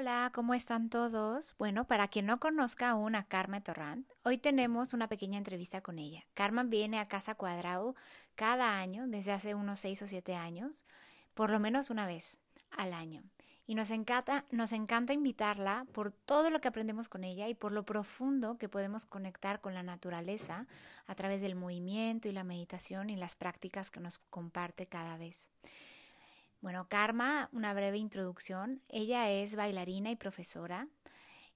Hola, ¿cómo están todos? Bueno, para quien no conozca aún a Carmen Torrant, hoy tenemos una pequeña entrevista con ella. Carmen viene a Casa Cuadrado cada año, desde hace unos seis o siete años, por lo menos una vez al año. Y nos encanta, nos encanta invitarla por todo lo que aprendemos con ella y por lo profundo que podemos conectar con la naturaleza a través del movimiento y la meditación y las prácticas que nos comparte cada vez. Bueno, Karma, una breve introducción. Ella es bailarina y profesora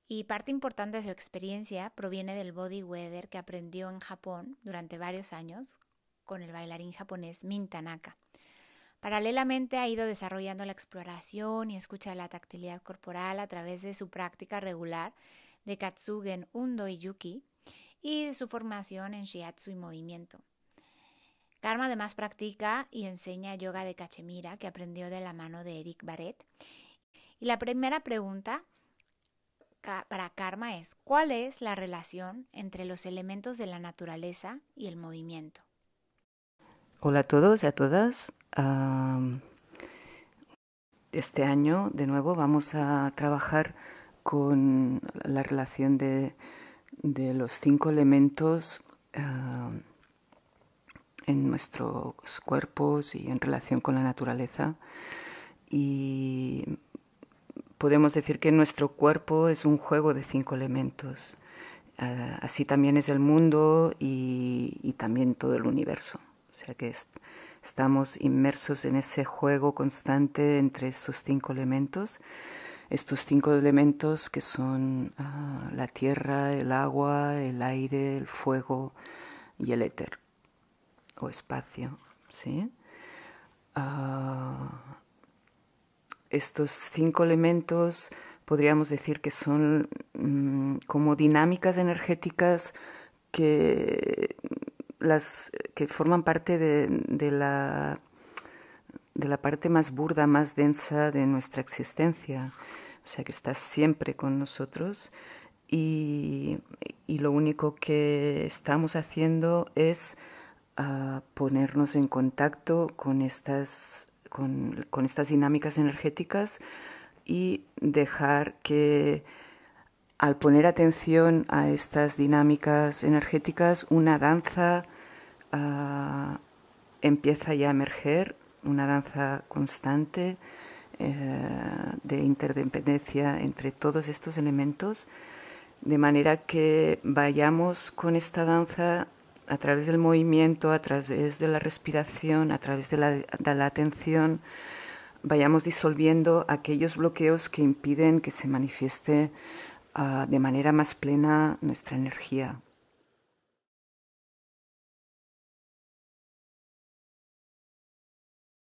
y parte importante de su experiencia proviene del body weather que aprendió en Japón durante varios años con el bailarín japonés Min Tanaka. Paralelamente ha ido desarrollando la exploración y escucha de la tactilidad corporal a través de su práctica regular de katsugen, undo y yuki y de su formación en shiatsu y movimiento. Karma además practica y enseña yoga de Cachemira, que aprendió de la mano de Eric Barret. Y la primera pregunta para Karma es, ¿cuál es la relación entre los elementos de la naturaleza y el movimiento? Hola a todos y a todas. este año, de nuevo, vamos a trabajar con la relación de, los cinco elementos en nuestros cuerpos y en relación con la naturaleza. Y podemos decir que nuestro cuerpo es un juego de cinco elementos. Ah, así también es el mundo y, también todo el universo. O sea que estamos inmersos en ese juego constante entre esos cinco elementos. Estos cinco elementos que son ah, la tierra, el agua, el aire, el fuego y el éter espacio. ¿sí? Ah, estos cinco elementos podríamos decir que son mm, como dinámicas energéticas que, las, que forman parte de, la, de la parte más burda, más densa de nuestra existencia. O sea que está siempre con nosotros y lo único que estamos haciendo es a ponernos en contacto con estas, con, estas dinámicas energéticas y dejar que al poner atención a estas dinámicas energéticas, una danza ah, empieza ya a emerger, una danza constante eh, de interdependencia entre todos estos elementos, de manera que vayamos con esta danza a través del movimiento, a través de la respiración, a través de la, atención, vayamos disolviendo aquellos bloqueos que impiden que se manifieste ah, de manera más plena nuestra energía.